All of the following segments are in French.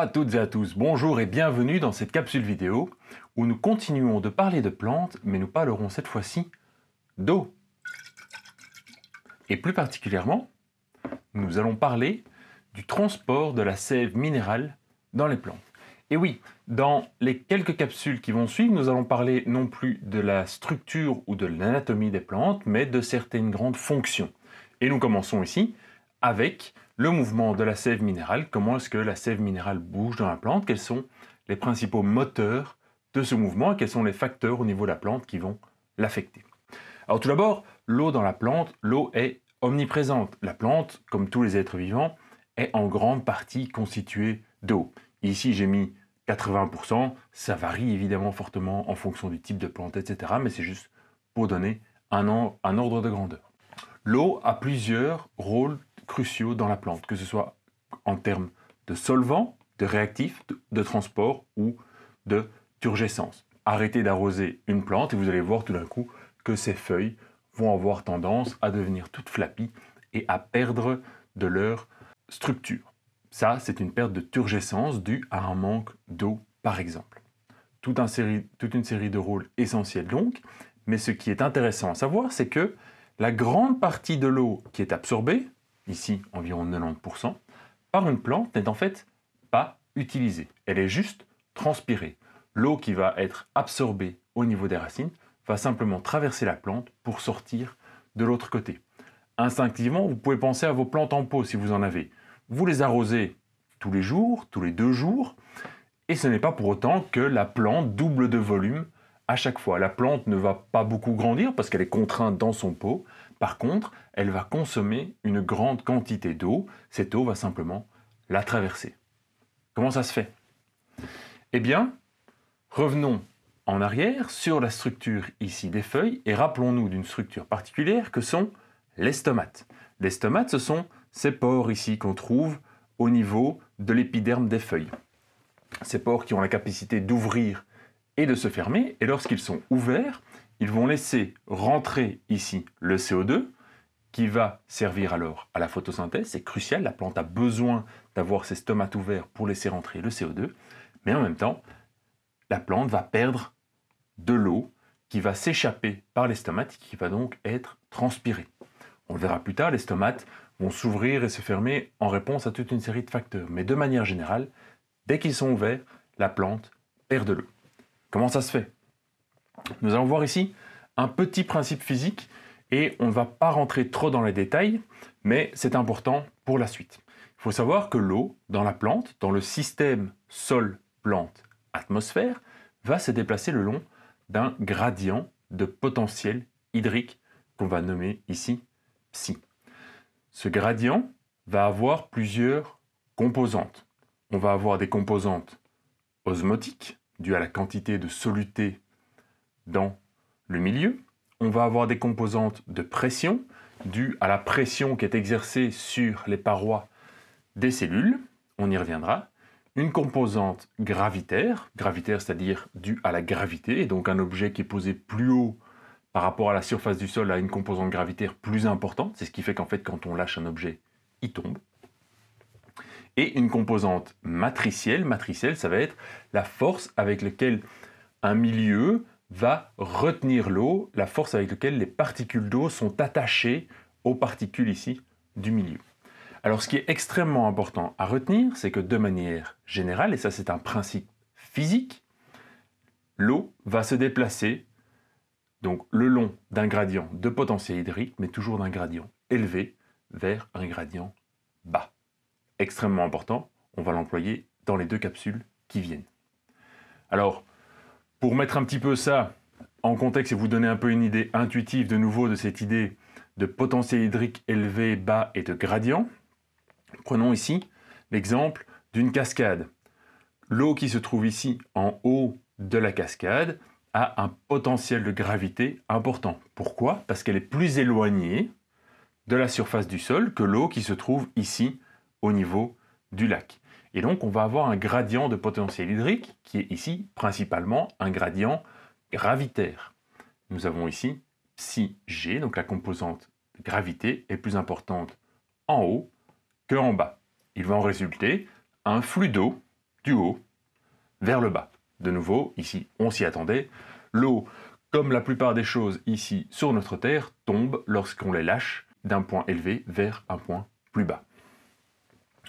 à toutes et à tous, bonjour et bienvenue dans cette capsule vidéo où nous continuons de parler de plantes, mais nous parlerons cette fois-ci d'eau. Et plus particulièrement, nous allons parler du transport de la sève minérale dans les plantes. Et oui, dans les quelques capsules qui vont suivre, nous allons parler non plus de la structure ou de l'anatomie des plantes, mais de certaines grandes fonctions. Et nous commençons ici avec le mouvement de la sève minérale, comment est-ce que la sève minérale bouge dans la plante, quels sont les principaux moteurs de ce mouvement quels sont les facteurs au niveau de la plante qui vont l'affecter. Alors tout d'abord, l'eau dans la plante, l'eau est omniprésente. La plante, comme tous les êtres vivants, est en grande partie constituée d'eau. Ici, j'ai mis 80%, ça varie évidemment fortement en fonction du type de plante, etc. Mais c'est juste pour donner un, un ordre de grandeur. L'eau a plusieurs rôles cruciaux dans la plante, que ce soit en termes de solvant, de réactif, de, transport ou de turgescence. Arrêtez d'arroser une plante et vous allez voir tout d'un coup que ses feuilles vont avoir tendance à devenir toutes flappies et à perdre de leur structure. Ça, c'est une perte de turgescence due à un manque d'eau, par exemple. toute une série de rôles essentiels donc, mais ce qui est intéressant à savoir, c'est que la grande partie de l'eau qui est absorbée, ici environ 90%, par une plante n'est en fait pas utilisée. Elle est juste transpirée. L'eau qui va être absorbée au niveau des racines va simplement traverser la plante pour sortir de l'autre côté. Instinctivement, vous pouvez penser à vos plantes en pot si vous en avez. Vous les arrosez tous les jours, tous les deux jours, et ce n'est pas pour autant que la plante double de volume à chaque fois. La plante ne va pas beaucoup grandir parce qu'elle est contrainte dans son pot, par contre, elle va consommer une grande quantité d'eau. Cette eau va simplement la traverser. Comment ça se fait Eh bien, revenons en arrière sur la structure ici des feuilles et rappelons-nous d'une structure particulière que sont les stomates. Les stomates, ce sont ces pores ici qu'on trouve au niveau de l'épiderme des feuilles. Ces pores qui ont la capacité d'ouvrir et de se fermer, et lorsqu'ils sont ouverts, ils vont laisser rentrer ici le CO2 qui va servir alors à la photosynthèse. C'est crucial, la plante a besoin d'avoir ses stomates ouverts pour laisser rentrer le CO2, mais en même temps, la plante va perdre de l'eau qui va s'échapper par les stomates et qui va donc être transpirée. On le verra plus tard, les stomates vont s'ouvrir et se fermer en réponse à toute une série de facteurs, mais de manière générale, dès qu'ils sont ouverts, la plante perd de l'eau. Comment ça se fait nous allons voir ici un petit principe physique et on ne va pas rentrer trop dans les détails, mais c'est important pour la suite. Il faut savoir que l'eau dans la plante, dans le système sol-plante-atmosphère, va se déplacer le long d'un gradient de potentiel hydrique qu'on va nommer ici psi. Ce gradient va avoir plusieurs composantes. On va avoir des composantes osmotiques, dues à la quantité de soluté dans le milieu. On va avoir des composantes de pression, dues à la pression qui est exercée sur les parois des cellules, on y reviendra. Une composante gravitaire, gravitaire c'est-à-dire due à la gravité, donc un objet qui est posé plus haut par rapport à la surface du sol a une composante gravitaire plus importante, c'est ce qui fait qu'en fait quand on lâche un objet, il tombe. Et une composante matricielle, matricielle ça va être la force avec laquelle un milieu va retenir l'eau, la force avec laquelle les particules d'eau sont attachées aux particules ici du milieu. Alors ce qui est extrêmement important à retenir, c'est que de manière générale, et ça c'est un principe physique, l'eau va se déplacer donc le long d'un gradient de potentiel hydrique, mais toujours d'un gradient élevé vers un gradient bas. Extrêmement important, on va l'employer dans les deux capsules qui viennent. Alors, pour mettre un petit peu ça en contexte et vous donner un peu une idée intuitive de nouveau de cette idée de potentiel hydrique élevé, bas et de gradient, prenons ici l'exemple d'une cascade. L'eau qui se trouve ici en haut de la cascade a un potentiel de gravité important. Pourquoi Parce qu'elle est plus éloignée de la surface du sol que l'eau qui se trouve ici au niveau du lac. Et donc, on va avoir un gradient de potentiel hydrique qui est ici principalement un gradient gravitaire. Nous avons ici psi G, donc la composante gravité est plus importante en haut que en bas. Il va en résulter un flux d'eau du haut vers le bas. De nouveau, ici, on s'y attendait. L'eau, comme la plupart des choses ici sur notre Terre, tombe lorsqu'on les lâche d'un point élevé vers un point plus bas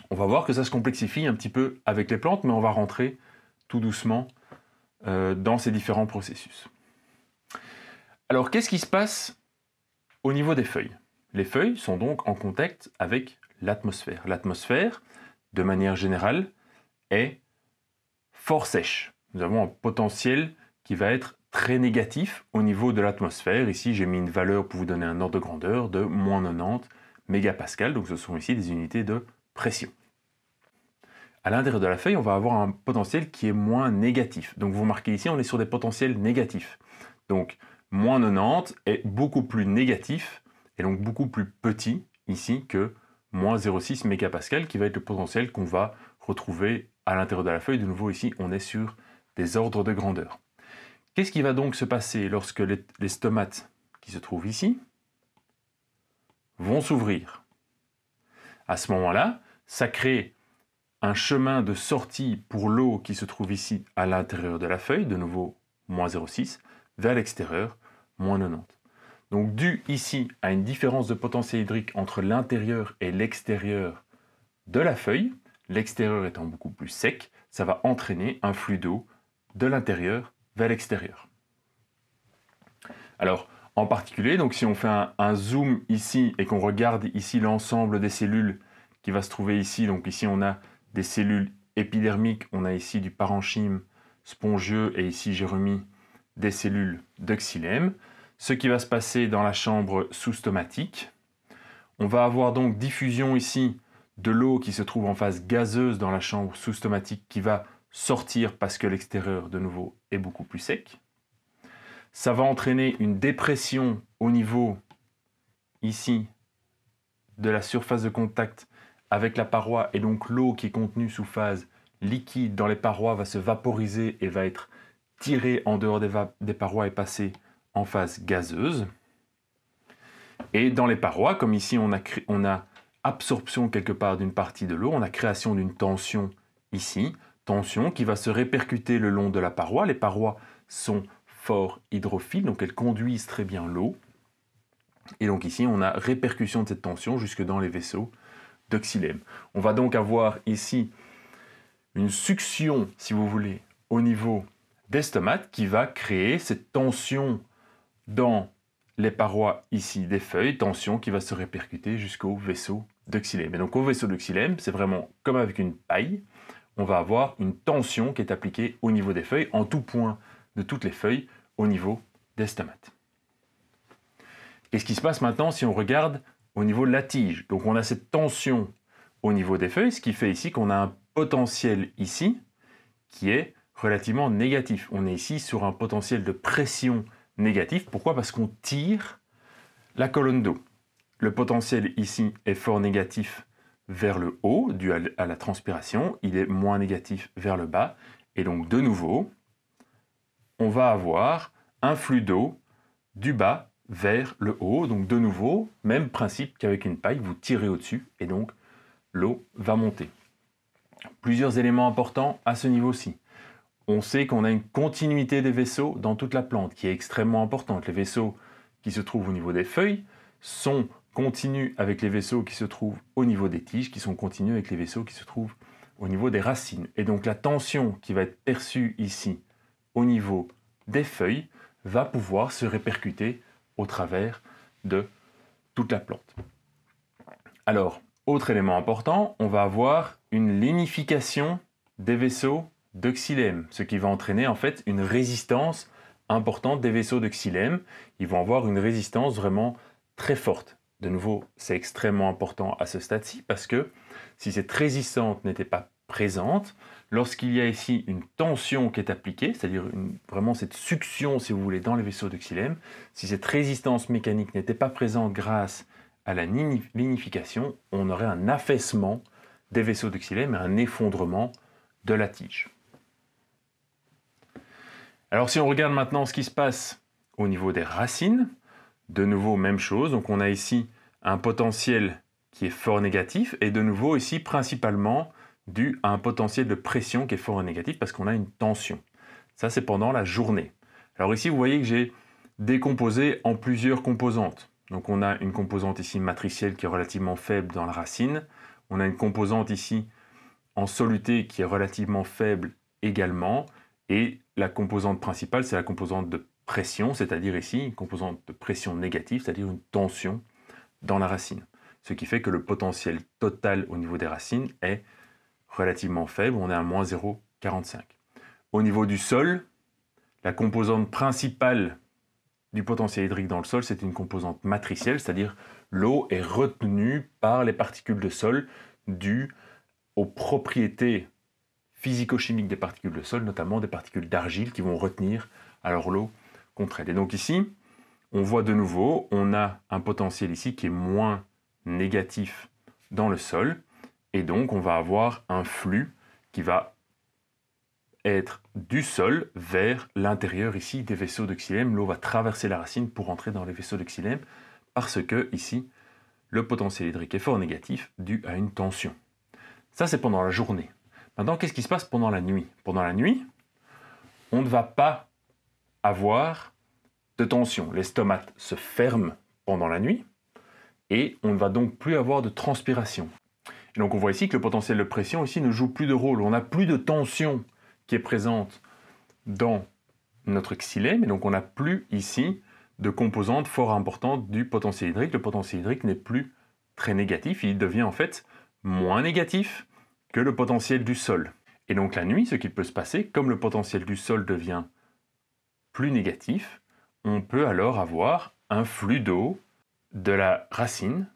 on va voir que ça se complexifie un petit peu avec les plantes, mais on va rentrer tout doucement euh, dans ces différents processus. Alors, qu'est-ce qui se passe au niveau des feuilles Les feuilles sont donc en contact avec l'atmosphère. L'atmosphère, de manière générale, est fort sèche. Nous avons un potentiel qui va être très négatif au niveau de l'atmosphère. Ici, j'ai mis une valeur pour vous donner un ordre de grandeur de moins 90 pascal Donc, ce sont ici des unités de pression. À l'intérieur de la feuille, on va avoir un potentiel qui est moins négatif. Donc vous remarquez ici, on est sur des potentiels négatifs. Donc moins 90 est beaucoup plus négatif et donc beaucoup plus petit ici que moins 0,6 mégapascal qui va être le potentiel qu'on va retrouver à l'intérieur de la feuille. De nouveau ici, on est sur des ordres de grandeur. Qu'est-ce qui va donc se passer lorsque les stomates qui se trouvent ici vont s'ouvrir à ce moment-là, ça crée un chemin de sortie pour l'eau qui se trouve ici à l'intérieur de la feuille, de nouveau moins 0,6, vers l'extérieur, moins 90. Donc dû ici à une différence de potentiel hydrique entre l'intérieur et l'extérieur de la feuille, l'extérieur étant beaucoup plus sec, ça va entraîner un flux d'eau de l'intérieur vers l'extérieur. Alors, en particulier, donc si on fait un, zoom ici et qu'on regarde ici l'ensemble des cellules qui va se trouver ici, donc ici on a des cellules épidermiques, on a ici du parenchyme spongieux et ici j'ai remis des cellules d'oxylème. Ce qui va se passer dans la chambre sous-stomatique, on va avoir donc diffusion ici de l'eau qui se trouve en phase gazeuse dans la chambre sous-stomatique qui va sortir parce que l'extérieur de nouveau est beaucoup plus sec ça va entraîner une dépression au niveau ici de la surface de contact avec la paroi et donc l'eau qui est contenue sous phase liquide dans les parois va se vaporiser et va être tirée en dehors des, parois et passer en phase gazeuse. Et dans les parois, comme ici on a absorption quelque part d'une partie de l'eau, on a création d'une tension ici, tension qui va se répercuter le long de la paroi. Les parois sont fort hydrophile, donc elles conduisent très bien l'eau. Et donc ici, on a répercussion de cette tension jusque dans les vaisseaux d'oxylème. On va donc avoir ici une succion, si vous voulez, au niveau des stomates qui va créer cette tension dans les parois ici des feuilles, tension qui va se répercuter jusqu'au vaisseau d'oxylème. Et donc au vaisseau d'oxylème, c'est vraiment comme avec une paille, on va avoir une tension qui est appliquée au niveau des feuilles en tout point de toutes les feuilles au niveau des stomates. Qu'est-ce qui se passe maintenant si on regarde au niveau de la tige Donc on a cette tension au niveau des feuilles, ce qui fait ici qu'on a un potentiel ici qui est relativement négatif. On est ici sur un potentiel de pression négatif. Pourquoi Parce qu'on tire la colonne d'eau. Le potentiel ici est fort négatif vers le haut, dû à la transpiration. Il est moins négatif vers le bas. Et donc de nouveau, on va avoir un flux d'eau du bas vers le haut. Donc de nouveau, même principe qu'avec une paille, vous tirez au-dessus et donc l'eau va monter. Plusieurs éléments importants à ce niveau-ci. On sait qu'on a une continuité des vaisseaux dans toute la plante qui est extrêmement importante. Les vaisseaux qui se trouvent au niveau des feuilles sont continus avec les vaisseaux qui se trouvent au niveau des tiges, qui sont continus avec les vaisseaux qui se trouvent au niveau des racines. Et donc la tension qui va être perçue ici au niveau des feuilles va pouvoir se répercuter au travers de toute la plante. Alors, autre élément important, on va avoir une lignification des vaisseaux de ce qui va entraîner en fait une résistance importante des vaisseaux de xylème. Ils vont avoir une résistance vraiment très forte. De nouveau, c'est extrêmement important à ce stade-ci parce que si cette résistance n'était pas présente, Lorsqu'il y a ici une tension qui est appliquée, c'est-à-dire vraiment cette succion, si vous voulez, dans les vaisseaux d'oxylème, si cette résistance mécanique n'était pas présente grâce à la lignification, on aurait un affaissement des vaisseaux xylème et un effondrement de la tige. Alors si on regarde maintenant ce qui se passe au niveau des racines, de nouveau même chose, donc on a ici un potentiel qui est fort négatif et de nouveau ici principalement dû à un potentiel de pression qui est fort négatif parce qu'on a une tension. Ça, c'est pendant la journée. Alors ici, vous voyez que j'ai décomposé en plusieurs composantes. Donc on a une composante ici matricielle qui est relativement faible dans la racine. On a une composante ici en soluté qui est relativement faible également. Et la composante principale, c'est la composante de pression, c'est-à-dire ici une composante de pression négative, c'est-à-dire une tension dans la racine. Ce qui fait que le potentiel total au niveau des racines est relativement faible, on est à moins 0,45. Au niveau du sol, la composante principale du potentiel hydrique dans le sol, c'est une composante matricielle, c'est-à-dire l'eau est retenue par les particules de sol dues aux propriétés physico-chimiques des particules de sol, notamment des particules d'argile qui vont retenir alors l'eau contre elle. Et donc ici, on voit de nouveau, on a un potentiel ici qui est moins négatif dans le sol, et donc, on va avoir un flux qui va être du sol vers l'intérieur ici des vaisseaux de xylème. L'eau va traverser la racine pour entrer dans les vaisseaux de xylème parce que ici, le potentiel hydrique est fort négatif dû à une tension. Ça, c'est pendant la journée. Maintenant, qu'est-ce qui se passe pendant la nuit Pendant la nuit, on ne va pas avoir de tension. L'estomac se ferme pendant la nuit et on ne va donc plus avoir de transpiration donc on voit ici que le potentiel de pression ici ne joue plus de rôle. On n'a plus de tension qui est présente dans notre xylème. Et donc on n'a plus ici de composante fort importante du potentiel hydrique. Le potentiel hydrique n'est plus très négatif, il devient en fait moins négatif que le potentiel du sol. Et donc la nuit, ce qui peut se passer, comme le potentiel du sol devient plus négatif, on peut alors avoir un flux d'eau de la racine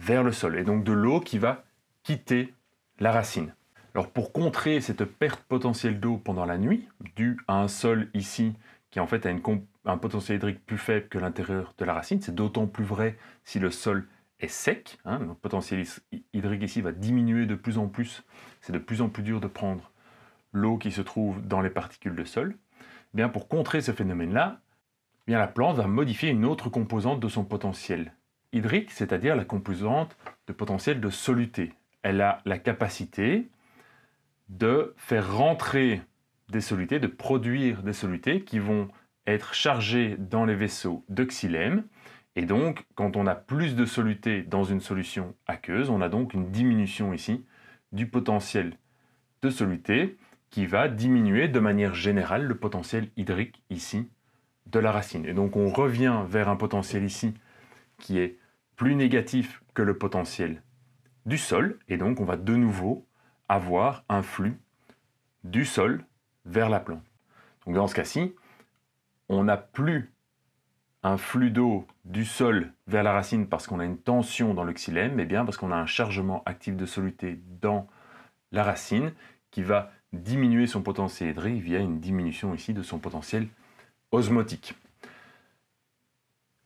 vers le sol, et donc de l'eau qui va quitter la racine. Alors pour contrer cette perte potentielle d'eau pendant la nuit, due à un sol ici qui en fait a un potentiel hydrique plus faible que l'intérieur de la racine, c'est d'autant plus vrai si le sol est sec, hein. le potentiel hydrique ici va diminuer de plus en plus, c'est de plus en plus dur de prendre l'eau qui se trouve dans les particules de sol. Eh bien pour contrer ce phénomène-là, eh bien la plante va modifier une autre composante de son potentiel hydrique, c'est-à-dire la composante de potentiel de soluté. Elle a la capacité de faire rentrer des solutés, de produire des solutés qui vont être chargés dans les vaisseaux d'oxylème. Et donc, quand on a plus de soluté dans une solution aqueuse, on a donc une diminution ici du potentiel de soluté qui va diminuer de manière générale le potentiel hydrique ici de la racine. Et donc on revient vers un potentiel ici qui est plus négatif que le potentiel du sol, et donc on va de nouveau avoir un flux du sol vers la plante. Donc dans ce cas-ci, on n'a plus un flux d'eau du sol vers la racine parce qu'on a une tension dans le xylème, mais bien parce qu'on a un chargement actif de soluté dans la racine qui va diminuer son potentiel hydrique via une diminution ici de son potentiel osmotique.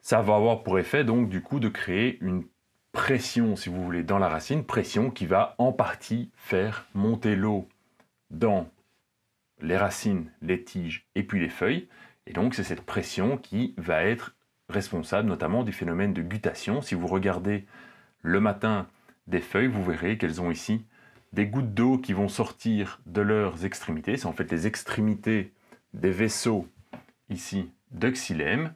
Ça va avoir pour effet donc du coup de créer une pression, si vous voulez, dans la racine, pression qui va en partie faire monter l'eau dans les racines, les tiges et puis les feuilles. Et donc c'est cette pression qui va être responsable notamment du phénomène de gutation. Si vous regardez le matin des feuilles, vous verrez qu'elles ont ici des gouttes d'eau qui vont sortir de leurs extrémités. C'est en fait les extrémités des vaisseaux ici d'Oxylème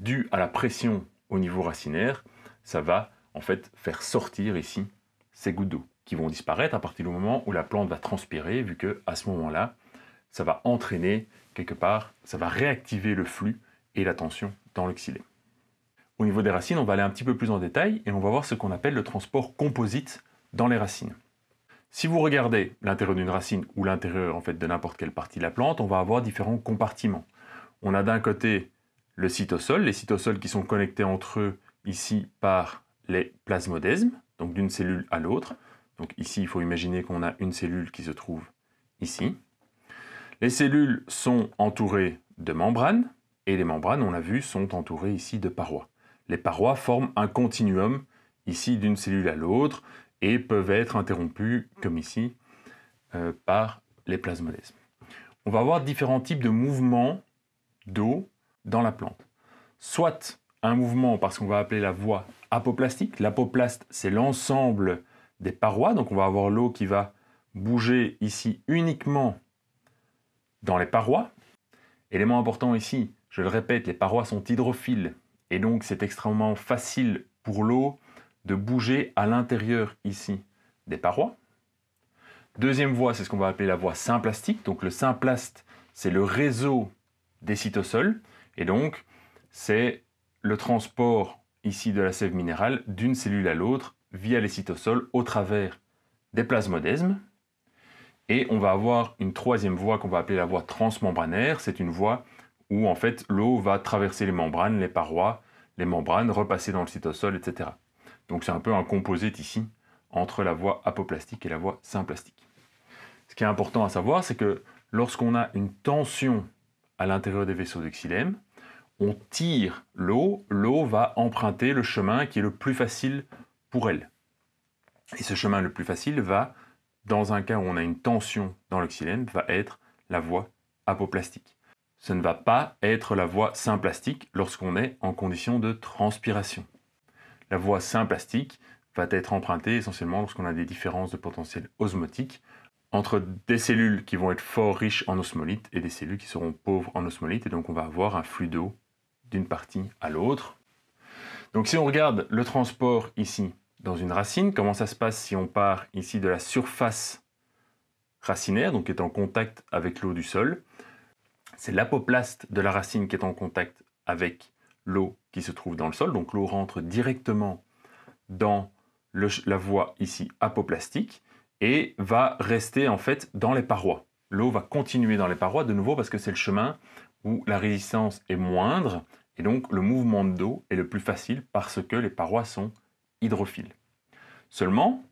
dû à la pression au niveau racinaire, ça va en fait faire sortir ici ces gouttes d'eau qui vont disparaître à partir du moment où la plante va transpirer, vu que à ce moment-là, ça va entraîner quelque part, ça va réactiver le flux et la tension dans le Au niveau des racines, on va aller un petit peu plus en détail et on va voir ce qu'on appelle le transport composite dans les racines. Si vous regardez l'intérieur d'une racine ou l'intérieur en fait de n'importe quelle partie de la plante, on va avoir différents compartiments. On a d'un côté le cytosol, les cytosols qui sont connectés entre eux ici par les plasmodesmes, donc d'une cellule à l'autre. Donc ici, il faut imaginer qu'on a une cellule qui se trouve ici. Les cellules sont entourées de membranes, et les membranes, on l'a vu, sont entourées ici de parois. Les parois forment un continuum, ici d'une cellule à l'autre, et peuvent être interrompues, comme ici, euh, par les plasmodesmes. On va avoir différents types de mouvements d'eau dans la plante. Soit un mouvement parce qu'on va appeler la voie apoplastique. L'apoplaste, c'est l'ensemble des parois, donc on va avoir l'eau qui va bouger ici uniquement dans les parois. Élément important ici, je le répète, les parois sont hydrophiles et donc c'est extrêmement facile pour l'eau de bouger à l'intérieur ici des parois. Deuxième voie, c'est ce qu'on va appeler la voie symplastique. Donc le symplaste, c'est le réseau des cytosols. Et donc, c'est le transport ici de la sève minérale d'une cellule à l'autre via les cytosols au travers des plasmodesmes. Et on va avoir une troisième voie qu'on va appeler la voie transmembranaire. C'est une voie où en fait l'eau va traverser les membranes, les parois, les membranes, repasser dans le cytosol, etc. Donc c'est un peu un composé ici entre la voie apoplastique et la voie symplastique. Ce qui est important à savoir, c'est que lorsqu'on a une tension à l'intérieur des vaisseaux de xylème. On tire l'eau, l'eau va emprunter le chemin qui est le plus facile pour elle. Et ce chemin le plus facile va, dans un cas où on a une tension dans le va être la voie apoplastique. Ce ne va pas être la voie symplastique lorsqu'on est en condition de transpiration. La voie symplastique va être empruntée essentiellement lorsqu'on a des différences de potentiel osmotique, entre des cellules qui vont être fort riches en osmolite et des cellules qui seront pauvres en osmolite. Et donc on va avoir un flux d'eau d'une partie à l'autre. Donc si on regarde le transport ici dans une racine, comment ça se passe si on part ici de la surface racinaire, donc qui est en contact avec l'eau du sol. C'est l'apoplaste de la racine qui est en contact avec l'eau qui se trouve dans le sol. Donc l'eau rentre directement dans la voie ici apoplastique et va rester en fait dans les parois. L'eau va continuer dans les parois de nouveau parce que c'est le chemin où la résistance est moindre et donc le mouvement d'eau est le plus facile parce que les parois sont hydrophiles. Seulement,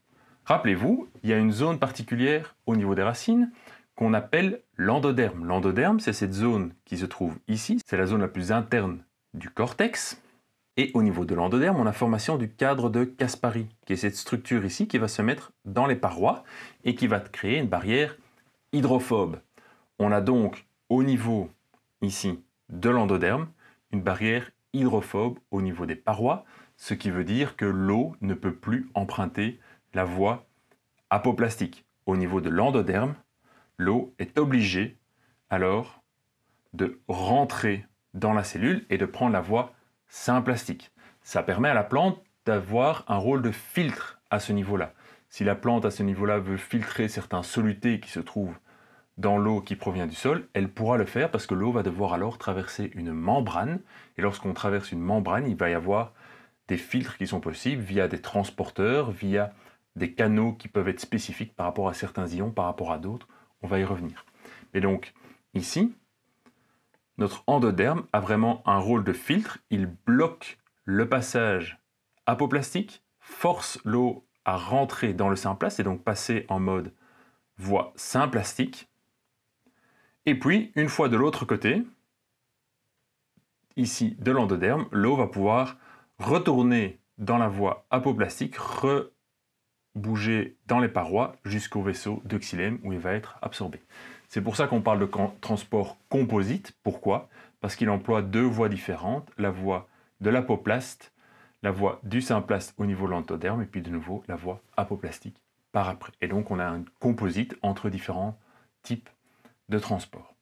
rappelez-vous, il y a une zone particulière au niveau des racines qu'on appelle l'endoderme. L'endoderme, c'est cette zone qui se trouve ici, c'est la zone la plus interne du cortex et au niveau de l'endoderme, on a formation du cadre de Caspari, qui est cette structure ici qui va se mettre dans les parois et qui va créer une barrière hydrophobe. On a donc au niveau ici de l'endoderme une barrière hydrophobe au niveau des parois, ce qui veut dire que l'eau ne peut plus emprunter la voie apoplastique. Au niveau de l'endoderme, l'eau est obligée alors de rentrer dans la cellule et de prendre la voie c'est un plastique. Ça permet à la plante d'avoir un rôle de filtre à ce niveau-là. Si la plante à ce niveau-là veut filtrer certains solutés qui se trouvent dans l'eau qui provient du sol, elle pourra le faire parce que l'eau va devoir alors traverser une membrane. Et lorsqu'on traverse une membrane, il va y avoir des filtres qui sont possibles via des transporteurs, via des canaux qui peuvent être spécifiques par rapport à certains ions, par rapport à d'autres. On va y revenir. Et donc, ici, notre endoderme a vraiment un rôle de filtre. Il bloque le passage apoplastique, force l'eau à rentrer dans le symplaste et donc passer en mode voie symplastique. Et puis, une fois de l'autre côté, ici de l'endoderme, l'eau va pouvoir retourner dans la voie apoplastique, rebouger dans les parois jusqu'au vaisseau d'oxylème où il va être absorbé. C'est pour ça qu'on parle de transport composite. Pourquoi Parce qu'il emploie deux voies différentes, la voie de l'apoplaste, la voie du symplaste au niveau de l'entoderme, et puis de nouveau la voie apoplastique par après. Et donc on a un composite entre différents types de transport.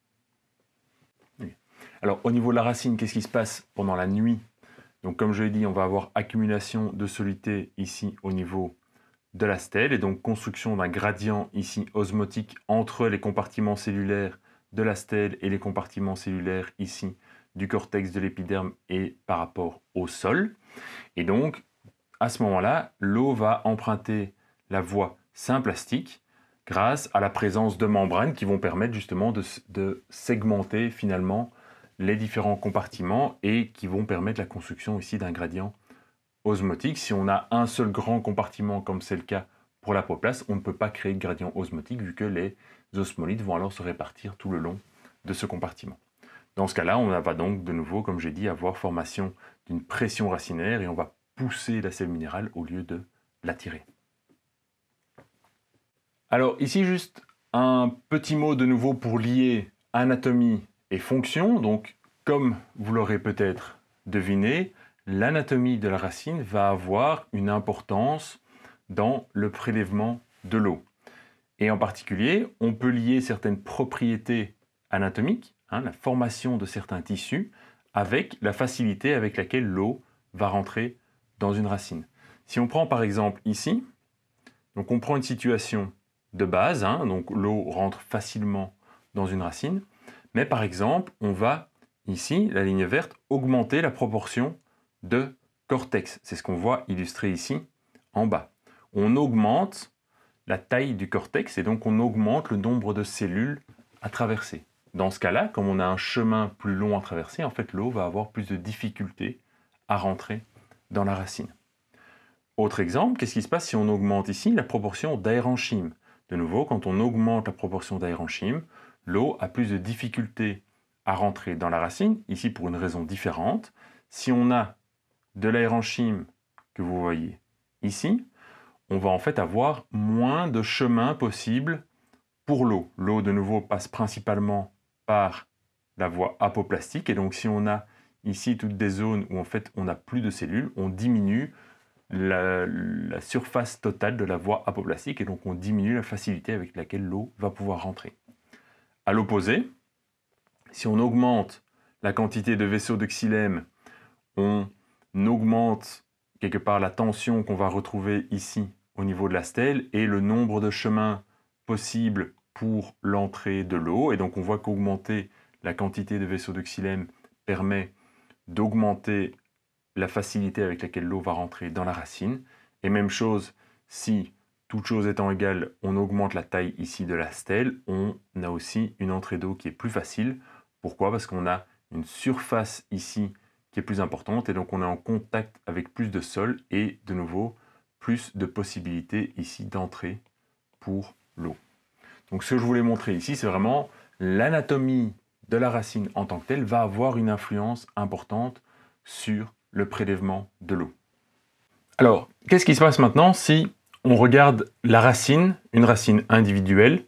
Alors au niveau de la racine, qu'est-ce qui se passe pendant la nuit Donc comme je l'ai dit, on va avoir accumulation de soluté ici au niveau de la stèle et donc construction d'un gradient ici osmotique entre les compartiments cellulaires de la stèle et les compartiments cellulaires ici du cortex de l'épiderme et par rapport au sol. Et donc, à ce moment-là, l'eau va emprunter la voie symplastique grâce à la présence de membranes qui vont permettre justement de, de segmenter finalement les différents compartiments et qui vont permettre la construction ici d'un gradient osmotique. Si on a un seul grand compartiment, comme c'est le cas pour la poplace, on ne peut pas créer de gradient osmotique vu que les osmolites vont alors se répartir tout le long de ce compartiment. Dans ce cas-là, on va donc de nouveau, comme j'ai dit, avoir formation d'une pression racinaire et on va pousser la sève minérale au lieu de l'attirer. Alors ici juste un petit mot de nouveau pour lier anatomie et fonction. Donc comme vous l'aurez peut-être deviné, l'anatomie de la racine va avoir une importance dans le prélèvement de l'eau. Et en particulier, on peut lier certaines propriétés anatomiques, hein, la formation de certains tissus, avec la facilité avec laquelle l'eau va rentrer dans une racine. Si on prend par exemple ici, donc on prend une situation de base, hein, donc l'eau rentre facilement dans une racine, mais par exemple, on va ici, la ligne verte, augmenter la proportion de cortex. C'est ce qu'on voit illustré ici en bas. On augmente la taille du cortex et donc on augmente le nombre de cellules à traverser. Dans ce cas-là, comme on a un chemin plus long à traverser, en fait l'eau va avoir plus de difficultés à rentrer dans la racine. Autre exemple, qu'est-ce qui se passe si on augmente ici la proportion d'aérenchyme De nouveau, quand on augmente la proportion d'aérenchyme, l'eau a plus de difficultés à rentrer dans la racine, ici pour une raison différente. Si on a de l'aérenchyme que vous voyez ici, on va en fait avoir moins de chemins possible pour l'eau. L'eau, de nouveau, passe principalement par la voie apoplastique. Et donc, si on a ici toutes des zones où en fait on n'a plus de cellules, on diminue la, surface totale de la voie apoplastique et donc on diminue la facilité avec laquelle l'eau va pouvoir rentrer. A l'opposé, si on augmente la quantité de vaisseaux de xylème, on n'augmente quelque part la tension qu'on va retrouver ici au niveau de la stèle et le nombre de chemins possibles pour l'entrée de l'eau. Et donc on voit qu'augmenter la quantité de vaisseaux de permet d'augmenter la facilité avec laquelle l'eau va rentrer dans la racine. Et même chose, si toute chose étant égale, on augmente la taille ici de la stèle, on a aussi une entrée d'eau qui est plus facile. Pourquoi Parce qu'on a une surface ici qui est plus importante et donc on est en contact avec plus de sol et de nouveau plus de possibilités ici d'entrée pour l'eau. Donc ce que je voulais montrer ici, c'est vraiment l'anatomie de la racine en tant que telle va avoir une influence importante sur le prélèvement de l'eau. Alors, qu'est-ce qui se passe maintenant si on regarde la racine, une racine individuelle,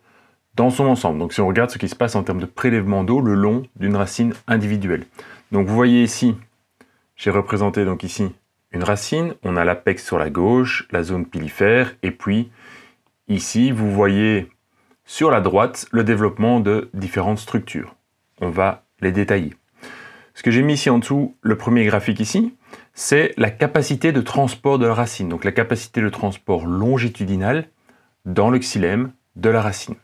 dans son ensemble. Donc si on regarde ce qui se passe en termes de prélèvement d'eau le long d'une racine individuelle. Donc vous voyez ici j'ai représenté donc ici une racine, on a l'apex sur la gauche, la zone pilifère, et puis ici, vous voyez sur la droite le développement de différentes structures. On va les détailler. Ce que j'ai mis ici en dessous, le premier graphique ici, c'est la capacité de transport de la racine, donc la capacité de transport longitudinal dans le xylème de la racine.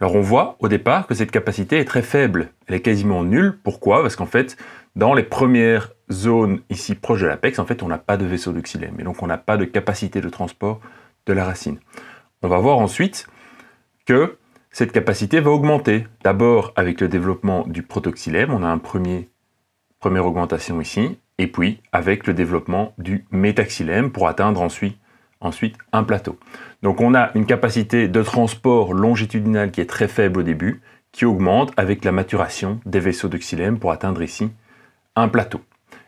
Alors on voit au départ que cette capacité est très faible, elle est quasiment nulle. Pourquoi Parce qu'en fait, dans les premières zones ici proches de l'apex, en fait, on n'a pas de vaisseau d'oxylème. et donc on n'a pas de capacité de transport de la racine. On va voir ensuite que cette capacité va augmenter. D'abord avec le développement du protoxylème, on a une premier première augmentation ici, et puis avec le développement du métaxylème pour atteindre ensuite, ensuite un plateau. Donc on a une capacité de transport longitudinal qui est très faible au début, qui augmente avec la maturation des vaisseaux d'oxylème pour atteindre ici un plateau.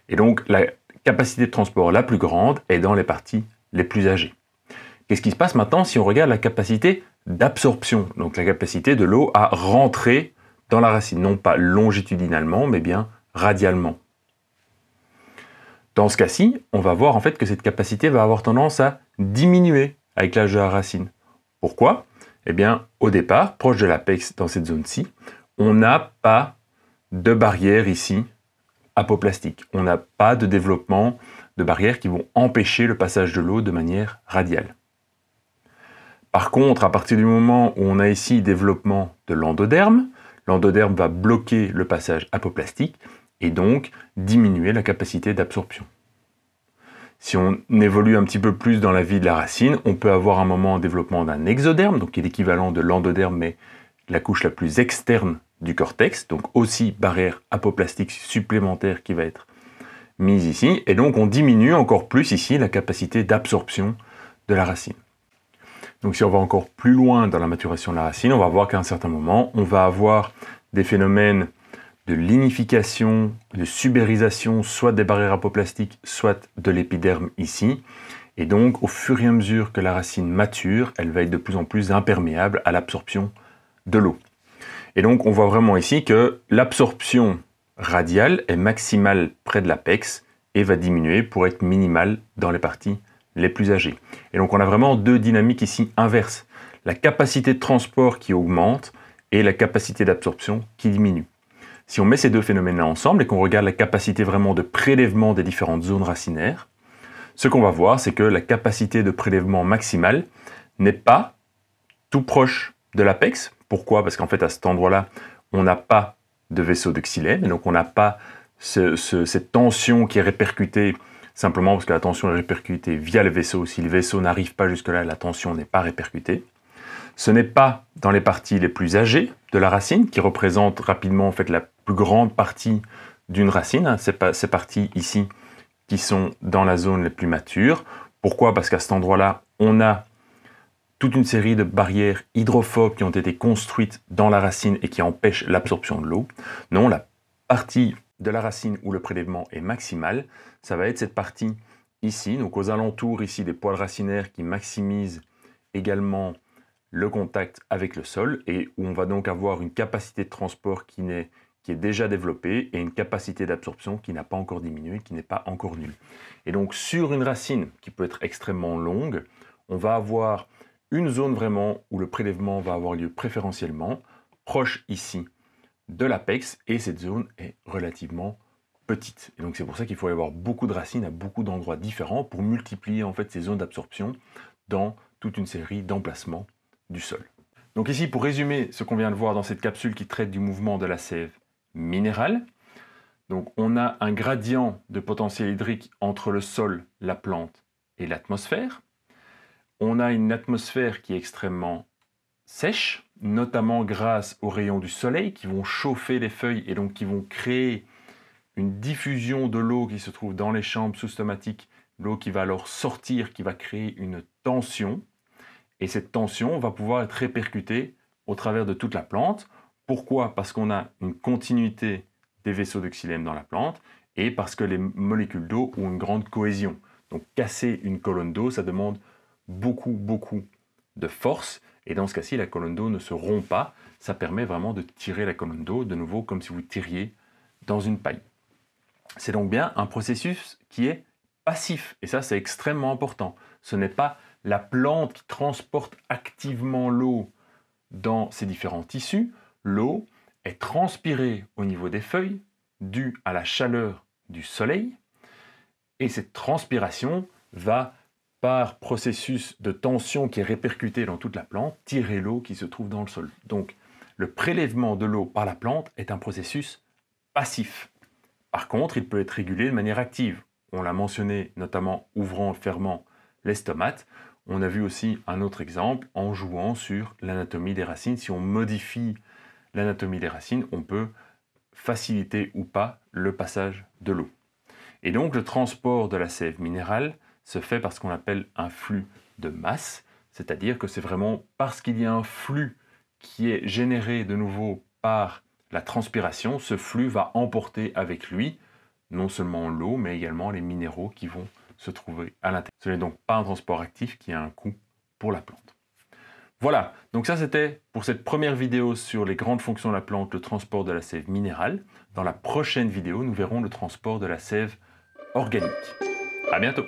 Et donc la capacité de transport la plus grande est dans les parties les plus âgées. Qu'est-ce qui se passe maintenant si on regarde la capacité d'absorption, donc la capacité de l'eau à rentrer dans la racine, non pas longitudinalement, mais bien radialement Dans ce cas-ci, on va voir en fait que cette capacité va avoir tendance à diminuer avec l'âge de la racine. Pourquoi Eh bien, au départ, proche de l'apex dans cette zone-ci, on n'a pas de barrière ici on n'a pas de développement de barrières qui vont empêcher le passage de l'eau de manière radiale. Par contre, à partir du moment où on a ici développement de l'endoderme, l'endoderme va bloquer le passage apoplastique et donc diminuer la capacité d'absorption. Si on évolue un petit peu plus dans la vie de la racine, on peut avoir un moment en développement d'un exoderme, donc qui est l'équivalent de l'endoderme, mais la couche la plus externe du cortex, donc aussi barrière apoplastique supplémentaire qui va être mise ici, et donc on diminue encore plus ici la capacité d'absorption de la racine. Donc si on va encore plus loin dans la maturation de la racine, on va voir qu'à un certain moment, on va avoir des phénomènes de lignification, de subérisation, soit des barrières apoplastiques, soit de l'épiderme ici. Et donc, au fur et à mesure que la racine mature, elle va être de plus en plus imperméable à l'absorption de l'eau. Et donc on voit vraiment ici que l'absorption radiale est maximale près de l'apex et va diminuer pour être minimale dans les parties les plus âgées. Et donc on a vraiment deux dynamiques ici inverses. La capacité de transport qui augmente et la capacité d'absorption qui diminue. Si on met ces deux phénomènes-là ensemble et qu'on regarde la capacité vraiment de prélèvement des différentes zones racinaires, ce qu'on va voir, c'est que la capacité de prélèvement maximale n'est pas tout proche de l'apex, pourquoi Parce qu'en fait, à cet endroit-là, on n'a pas de vaisseau de xylène, et donc on n'a pas cette tension qui est répercutée simplement parce que la tension est répercutée via le vaisseau. Si le vaisseau n'arrive pas jusque-là, la tension n'est pas répercutée. Ce n'est pas dans les parties les plus âgées de la racine, qui représentent rapidement en fait la plus grande partie d'une racine, hein. pas ces parties ici qui sont dans la zone les plus matures. Pourquoi Parce qu'à cet endroit-là, on a toute une série de barrières hydrophobes qui ont été construites dans la racine et qui empêchent l'absorption de l'eau. Non, la partie de la racine où le prélèvement est maximal, ça va être cette partie ici, donc aux alentours ici des poils racinaires qui maximisent également le contact avec le sol et où on va donc avoir une capacité de transport qui est déjà développée et une capacité d'absorption qui n'a pas encore diminué, qui n'est pas encore nulle. Et donc sur une racine qui peut être extrêmement longue, on va avoir une zone vraiment où le prélèvement va avoir lieu préférentiellement, proche ici de l'apex, et cette zone est relativement petite. Et donc c'est pour ça qu'il faut avoir beaucoup de racines à beaucoup d'endroits différents pour multiplier en fait ces zones d'absorption dans toute une série d'emplacements du sol. Donc ici, pour résumer ce qu'on vient de voir dans cette capsule qui traite du mouvement de la sève minérale, donc on a un gradient de potentiel hydrique entre le sol, la plante et l'atmosphère. On a une atmosphère qui est extrêmement sèche, notamment grâce aux rayons du soleil qui vont chauffer les feuilles et donc qui vont créer une diffusion de l'eau qui se trouve dans les chambres sous-stomatiques, l'eau qui va alors sortir, qui va créer une tension. Et cette tension va pouvoir être répercutée au travers de toute la plante. Pourquoi Parce qu'on a une continuité des vaisseaux d'oxylène dans la plante et parce que les molécules d'eau ont une grande cohésion. Donc casser une colonne d'eau, ça demande beaucoup, beaucoup de force. Et dans ce cas-ci, la colonne d'eau ne se rompt pas. Ça permet vraiment de tirer la colonne d'eau de nouveau comme si vous tiriez dans une paille. C'est donc bien un processus qui est passif. Et ça, c'est extrêmement important. Ce n'est pas la plante qui transporte activement l'eau dans ses différents tissus. L'eau est transpirée au niveau des feuilles due à la chaleur du soleil. Et cette transpiration va par processus de tension qui est répercuté dans toute la plante, tirer l'eau qui se trouve dans le sol. Donc, le prélèvement de l'eau par la plante est un processus passif. Par contre, il peut être régulé de manière active. On l'a mentionné notamment ouvrant, fermant l'estomac. On a vu aussi un autre exemple en jouant sur l'anatomie des racines. Si on modifie l'anatomie des racines, on peut faciliter ou pas le passage de l'eau. Et donc le transport de la sève minérale se fait par ce qu'on appelle un flux de masse, c'est-à-dire que c'est vraiment parce qu'il y a un flux qui est généré de nouveau par la transpiration, ce flux va emporter avec lui non seulement l'eau, mais également les minéraux qui vont se trouver à l'intérieur. Ce n'est donc pas un transport actif qui a un coût pour la plante. Voilà, donc ça c'était pour cette première vidéo sur les grandes fonctions de la plante, le transport de la sève minérale. Dans la prochaine vidéo, nous verrons le transport de la sève organique. À bientôt